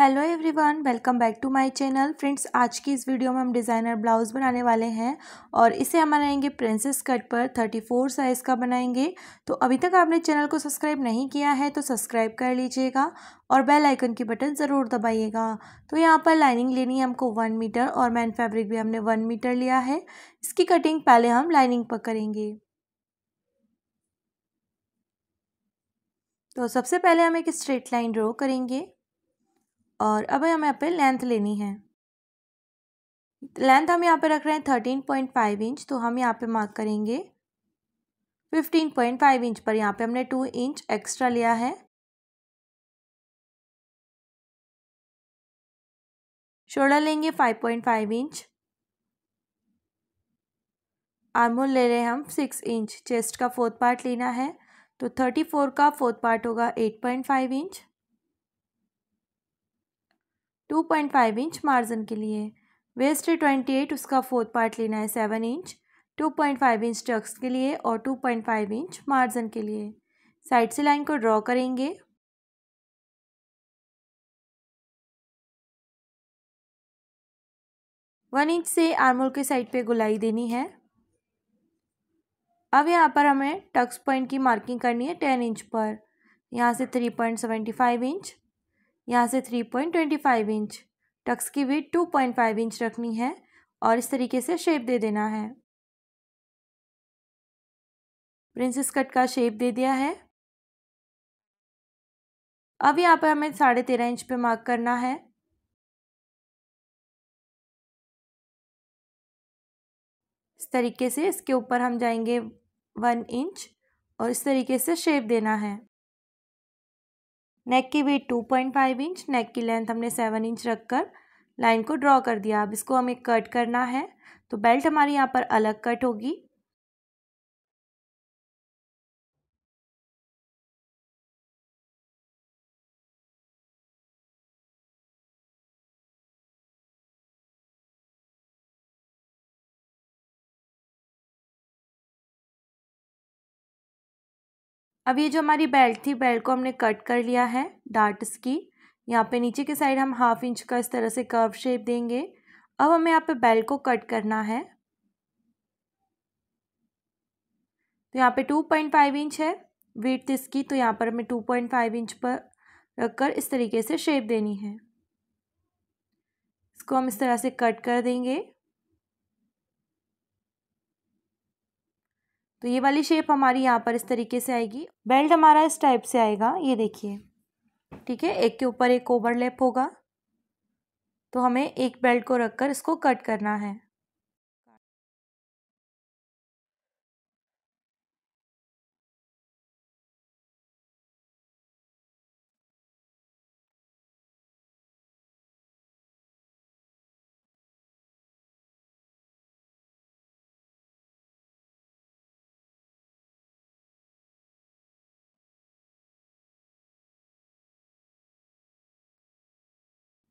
hello everyone welcome back to my channel friends आज की इस वीडियो में हम डिज़ाइनर ब्लाउज़ बनाने वाले हैं और इसे हम बनाएंगे प्रिंसेस कट पर 34 साइज़ का बनाएंगे तो अभी तक आपने चैनल को सब्सक्राइब नहीं किया है तो सब्सक्राइब कर लीजिएगा और बेल आइकन की बटन ज़रूर दबाइएगा तो यहाँ पर लाइनिंग लेनी है हमको वन मीटर और मैन फैब्रिक भी हमने वन मीटर लिया है इसकी कटिंग पहले हम लाइनिंग पर करेंगे तो सबसे पहले हम एक स्ट्रेट लाइन ड्रॉ करेंगे और अब हमें यहाँ पे लेंथ लेनी है लेंथ हम यहाँ पे रख रहे हैं थर्टीन पॉइंट फाइव इंच तो हम यहाँ पे मार्क करेंगे फिफ्टीन पॉइंट फाइव इंच पर यहाँ पे हमने टू इंच एक्स्ट्रा लिया है शोल्डर लेंगे five point five inch armhole ले रहे हैं हम सिक्स इंच चेस्ट का फोर्थ पार्ट लेना है तो थर्टी फोर का फोर्थ पार्ट होगा eight point five inch two point five inch margin के लिए वेस्ट ट्वेंटी एट उसका फोर्थ पार्ट लेना है seven inch two point five inch tucks के लिए और two point five inch margin के लिए साइड से लाइन को ड्रॉ करेंगे वन इंच से आर्मोल के साइड पे गुलाई देनी है अब यहाँ पर हमें टक्स पॉइंट की मार्किंग करनी है टेन इंच पर यहाँ से three point seventy five inch यहाँ से three point twenty five inch tucks की width two point five inch रखनी है और इस तरीके से शेप दे देना है प्रिंसेस कट का शेप दे दिया है अब यहाँ पर हमें साढ़े तेरह इंच पे मार्क करना है इस तरीके से इसके ऊपर हम जाएंगे वन इंच और इस तरीके से शेप देना है नेक की width two point five inch neck की लेंथ हमने सेवन इंच रखकर लाइन को ड्रॉ कर दिया अब इसको हमें कट करना है तो बेल्ट हमारी यहाँ पर अलग कट होगी अब ये जो हमारी बेल्ट थी बेल्ट को हमने कट कर लिया है डार्ट्स की यहाँ पे नीचे के साइड हम हाफ इंच का इस तरह से कर्व शेप देंगे अब हमें यहाँ पे बेल्ट को कट करना है तो यहाँ पे टू पॉइंट फाइव इंच है वेट इसकी तो यहाँ पर हमें टू पॉइंट फाइव इंच पर रखकर इस तरीके से शेप देनी है इसको हम इस तरह से कट कर देंगे तो ये वाली शेप हमारी यहाँ पर इस तरीके से आएगी बेल्ट हमारा इस टाइप से आएगा ये देखिए ठीक है एक के ऊपर एक ओवरलैप होगा तो हमें एक बेल्ट को रखकर इसको कट करना है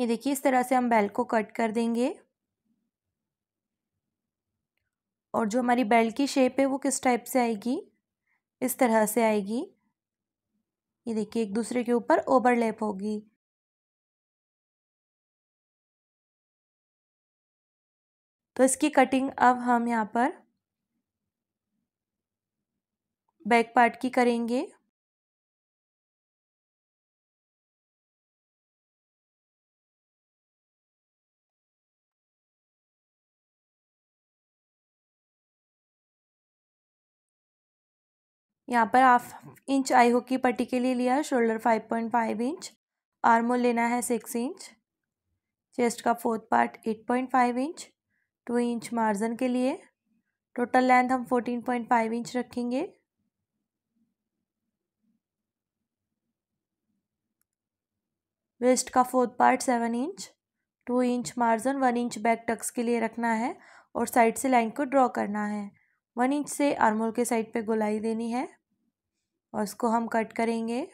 ये देखिए इस तरह से हम बेल को कट कर देंगे और जो हमारी बेल की शेप है वो किस टाइप से आएगी इस तरह से आएगी ये देखिए एक दूसरे के ऊपर ओवरलैप होगी तो इसकी कटिंग अब हम यहाँ पर बैक पार्ट की करेंगे यहाँ पर हाफ इंच आई हुक की पट्टी के लिए लिया है shoulder five point five inch armhole लेना है सिक्स इंच चेस्ट का fourth part eight point five inch two inch margin के लिए टोटल लेंथ हम फोर्टीन पॉइंट फाइव इंच रखेंगे वेस्ट का fourth part seven inch two inch margin one inch back tucks के लिए रखना है और साइड से लाइन को ड्रॉ करना है वन इंच से आर्मोल के साइड पे गोलाई देनी है और उसको हम कट करेंगे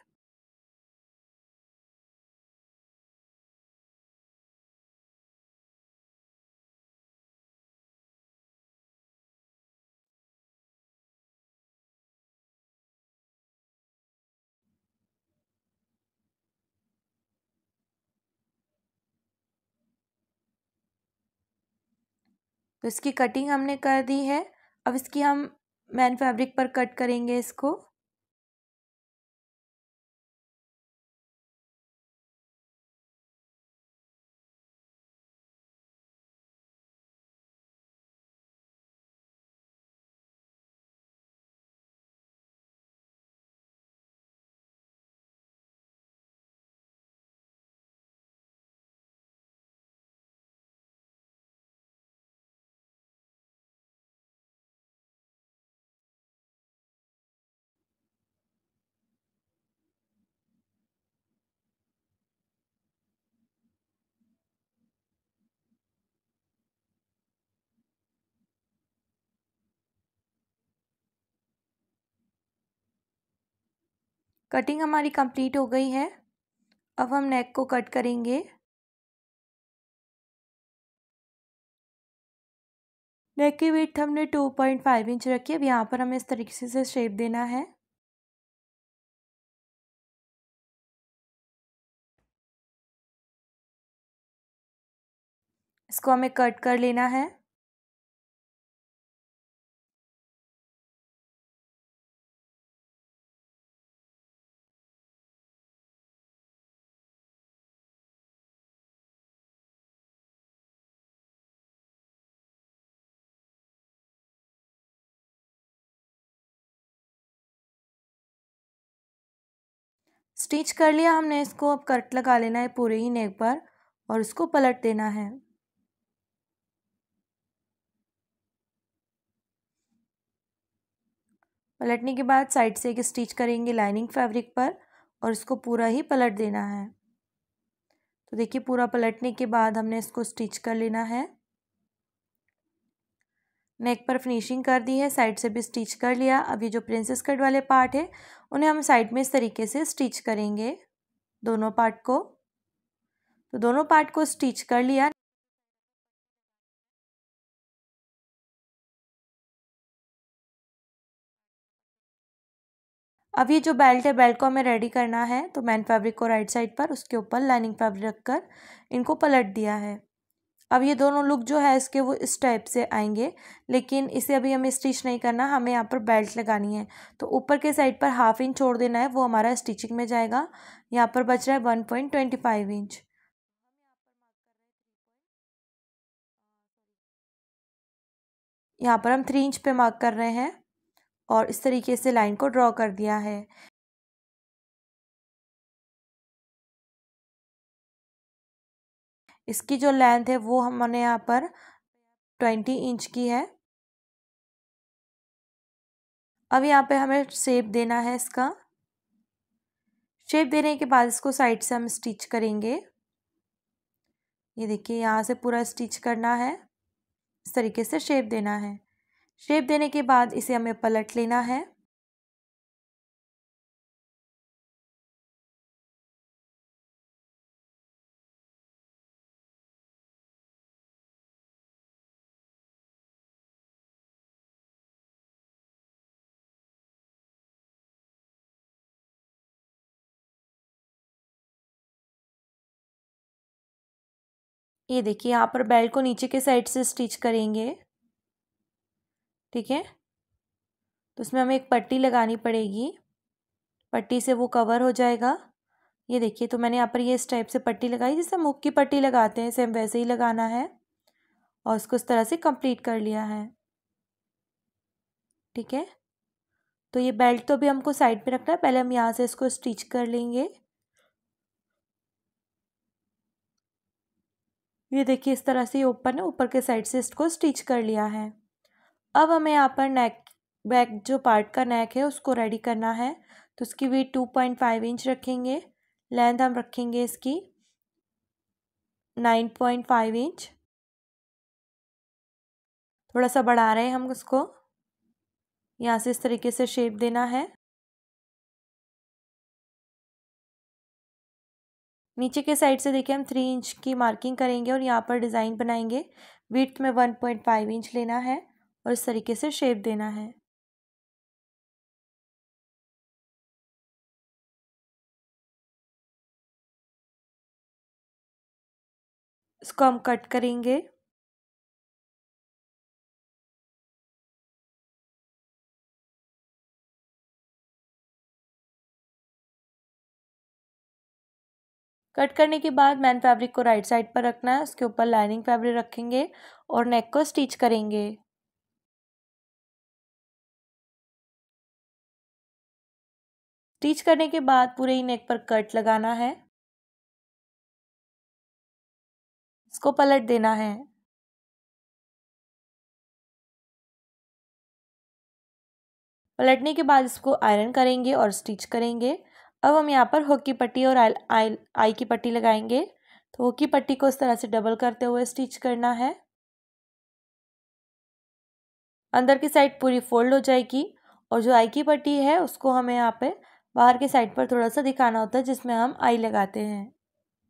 तो इसकी कटिंग हमने कर दी है अब इसकी हम मैन फैब्रिक पर कट करेंगे इसको कटिंग हमारी कंप्लीट हो गई है अब हम नेक को कट करेंगे नेक की वेथ हमने टू पॉइंट फाइव इंच रखी है अब यहाँ पर हमें इस तरीके से शेप देना है इसको हमें कट कर लेना है स्टिच कर लिया हमने इसको अब कट लगा लेना है पूरे ही नेक पर और उसको पलट देना है पलटने के बाद साइड से एक स्टिच करेंगे लाइनिंग फैब्रिक पर और इसको पूरा ही पलट देना है तो देखिए पूरा पलटने के बाद हमने इसको स्टिच कर लेना है नेक पर फिनिशिंग कर दी है साइड से भी स्टिच कर लिया अब ये जो प्रिंसेस कट वाले पार्ट है उन्हें हम साइड में इस तरीके से स्टिच करेंगे दोनों पार्ट को तो दोनों पार्ट को स्टिच कर लिया अब ये जो बेल्ट है बेल्ट को हमें रेडी करना है तो मैन फैब्रिक को राइट साइड पर उसके ऊपर लाइनिंग फैब्रिक रखकर इनको पलट दिया है अब ये दोनों लुक जो है इसके वो इस टाइप से आएंगे लेकिन इसे अभी हमें स्टिच नहीं करना हमें यहाँ पर बेल्ट लगानी है तो ऊपर के साइड पर हाफ इंच छोड़ देना है वो हमारा स्टिचिंग में जाएगा यहाँ पर बच रहा है one point twenty five inch यहाँ पर हम थ्री इंच पे मार्क कर रहे हैं और इस तरीके से लाइन को ड्रॉ कर दिया है इसकी जो लेंथ है वो हमने यहाँ पर ट्वेंटी इंच की है अब यहाँ पे हमें शेप देना है इसका शेप देने के बाद इसको साइड से हम स्टिच करेंगे ये देखिए यहाँ से पूरा स्टिच करना है इस तरीके से शेप देना है शेप देने के बाद इसे हमें पलट लेना है ये देखिए यहाँ पर बेल्ट को नीचे के साइड से स्टिच करेंगे ठीक है तो उसमें हमें एक पट्टी लगानी पड़ेगी पट्टी से वो कवर हो जाएगा ये देखिए तो मैंने यहाँ पर ये इस टाइप से पट्टी लगाई जैसे मुख की पट्टी लगाते हैं सेम वैसे ही लगाना है और उसको इस तरह से कंप्लीट कर लिया है ठीक है तो ये बेल्ट तो अभी हमको साइड पे रखना है पहले हम यहाँ से इसको स्टिच कर लेंगे ये देखिए इस तरह से ऊपर ने ऊपर के साइड से इसको स्टिच कर लिया है अब हमें यहाँ पर नेक बैक जो पार्ट का नेक है उसको रेडी करना है तो उसकी width two point five inch रखेंगे लेंथ हम रखेंगे इसकी नाइन पॉइंट फाइव इंच थोड़ा सा बढ़ा रहे हैं हम उसको यहाँ से इस तरीके से शेप देना है नीचे के साइड से देखिए हम थ्री इंच की मार्किंग करेंगे और यहाँ पर डिज़ाइन बनाएंगे विथ में वन पॉइंट फाइव इंच लेना है और इस तरीके से शेप देना है इसको हम कट करेंगे कट करने के बाद मैन फैब्रिक को राइट साइड पर रखना है उसके ऊपर लाइनिंग फैब्रिक रखेंगे और नेक को स्टिच करेंगे स्टिच करने के बाद पूरे ही नेक पर कट लगाना है इसको पलट देना है पलटने के बाद इसको आयरन करेंगे और स्टिच करेंगे अब हम यहाँ पर हुक की पट्टी और आई आई आई की पट्टी लगाएंगे तो हुक की पट्टी को इस तरह से डबल करते हुए स्टिच करना है अंदर की साइड पूरी फोल्ड हो जाएगी और जो आई की पट्टी है उसको हमें यहाँ पे बाहर के साइड पर थोड़ा सा दिखाना होता है जिसमें हम आई लगाते हैं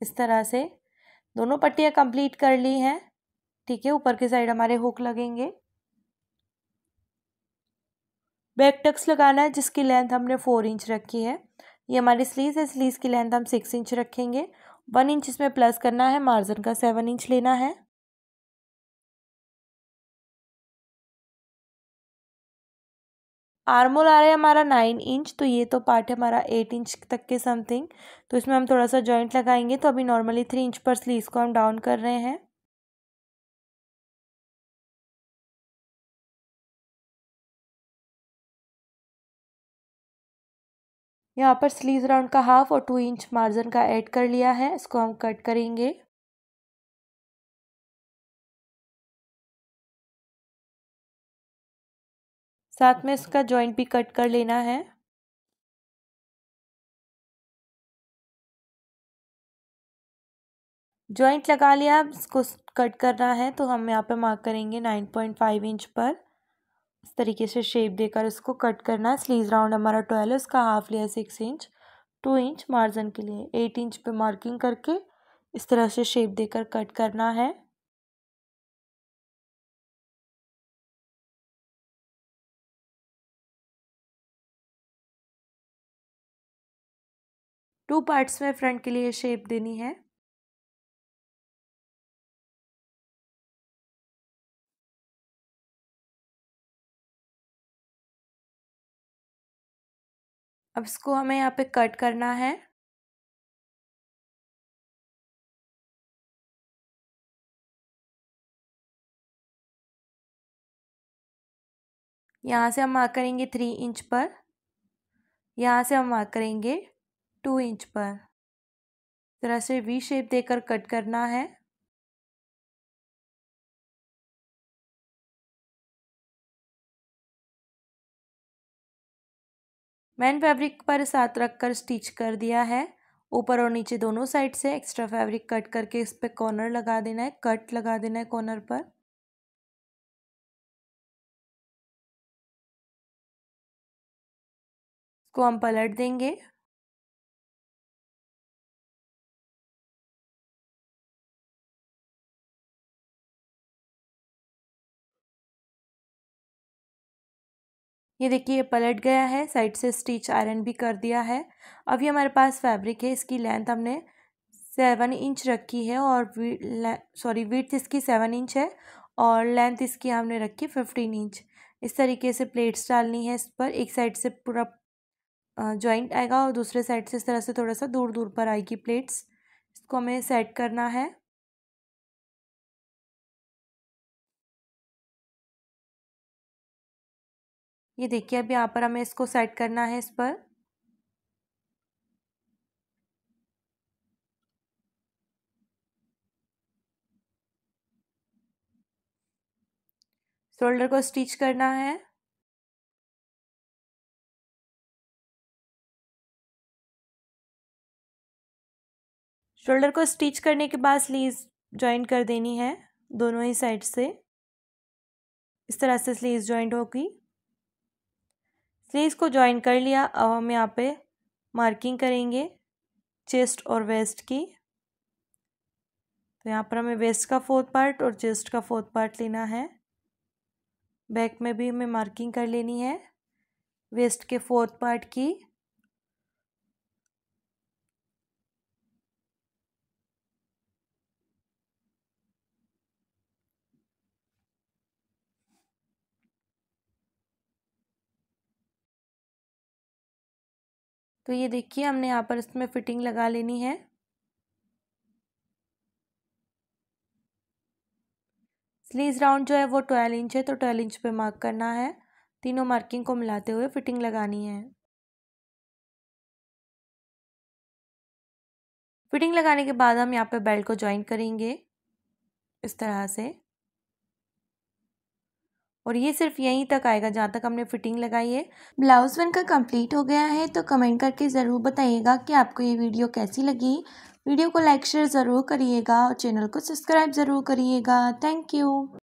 इस तरह से दोनों पट्टियाँ कंप्लीट कर ली हैं ठीक है ऊपर की साइड हमारे हुक लगेंगे बैक टक्स लगाना है जिसकी लेंथ हमने फोर इंच रखी है ये हमारी स्लीव है स्लीव की लेंथ हम सिक्स इंच रखेंगे वन इंच इसमें प्लस करना है मार्जिन का सेवन इंच लेना है आर्मोल आ रहा है हमारा नाइन इंच तो ये तो पार्ट है हमारा एट इंच तक के समथिंग तो इसमें हम थोड़ा सा जॉइंट लगाएंगे तो अभी नॉर्मली थ्री इंच पर स्लीव को हम डाउन कर रहे हैं यहाँ पर स्लीव राउंड का हाफ और टू इंच मार्जिन का ऐड कर लिया है इसको हम कट करेंगे साथ में इसका जॉइंट भी कट कर लेना है जॉइंट लगा लिया अब इसको कट करना है तो हम यहाँ पे मार्क करेंगे 9.5 इंच पर इस तरीके से शेप देकर इसको कट करना है स्लीव राउंड हमारा ट्वेल्व है उसका हाफ लिया six inch two inch margin के लिए एट इंच पे मार्किंग करके इस तरह से शेप देकर कट करना है टू पार्ट्स में फ्रंट के लिए शेप देनी है अब इसको हमें यहाँ पे कट करना है यहाँ से हम मार्क करेंगे थ्री इंच पर यहाँ से हम मार्क करेंगे टू इंच पर तरह से वी शेप देकर कट करना है मैन फैब्रिक पर साथ रख कर स्टिच कर दिया है ऊपर और नीचे दोनों साइड से एक्स्ट्रा फैब्रिक कट करके इस पर कॉर्नर लगा देना है कट लगा देना है कॉर्नर पर को हम पलट देंगे ये देखिए ये पलट गया है साइड से स्टिच आयरन भी कर दिया है अभी हमारे पास फैब्रिक है इसकी लेंथ हमने सेवन इंच रखी है और सॉरी विथ इसकी सेवन इंच है और लेंथ इसकी हमने रखी फिफ्टीन इंच इस तरीके से प्लेट्स डालनी है इस पर एक साइड से पूरा जॉइंट आएगा और दूसरे साइड से इस तरह से थोड़ा सा दूर दूर पर आएगी प्लेट्स इसको हमें सेट करना है ये देखिए अभी यहाँ पर हमें इसको सेट करना है इस पर शोल्डर को स्टिच करना है शोल्डर को स्टिच करने के बाद स्लीव ज्वाइन कर देनी है दोनों ही साइड से इस तरह से स्लीव ज्वाइंट होगी इसलिए इसको ज्वाइन कर लिया अब हम यहाँ पे मार्किंग करेंगे चेस्ट और वेस्ट की तो यहाँ पर हमें वेस्ट का फोर्थ पार्ट और चेस्ट का फोर्थ पार्ट लेना है बैक में भी हमें मार्किंग कर लेनी है वेस्ट के फोर्थ पार्ट की तो ये देखिए हमने यहाँ पर इसमें फिटिंग लगा लेनी है स्लीज राउंड जो है वो ट्वेल्व इंच है तो ट्वेल्व इंच पे मार्क करना है तीनों मार्किंग को मिलाते हुए फिटिंग लगानी है फिटिंग लगाने के बाद हम यहाँ पे बेल्ट को ज्वाइन करेंगे इस तरह से और ये सिर्फ यहीं तक आएगा जहाँ तक हमने फिटिंग लगाई है ब्लाउज वन का कंप्लीट हो गया है तो कमेंट करके ज़रूर बताइएगा कि आपको ये वीडियो कैसी लगी वीडियो को लाइक शेयर ज़रूर करिएगा और चैनल को सब्सक्राइब ज़रूर करिएगा थैंक यू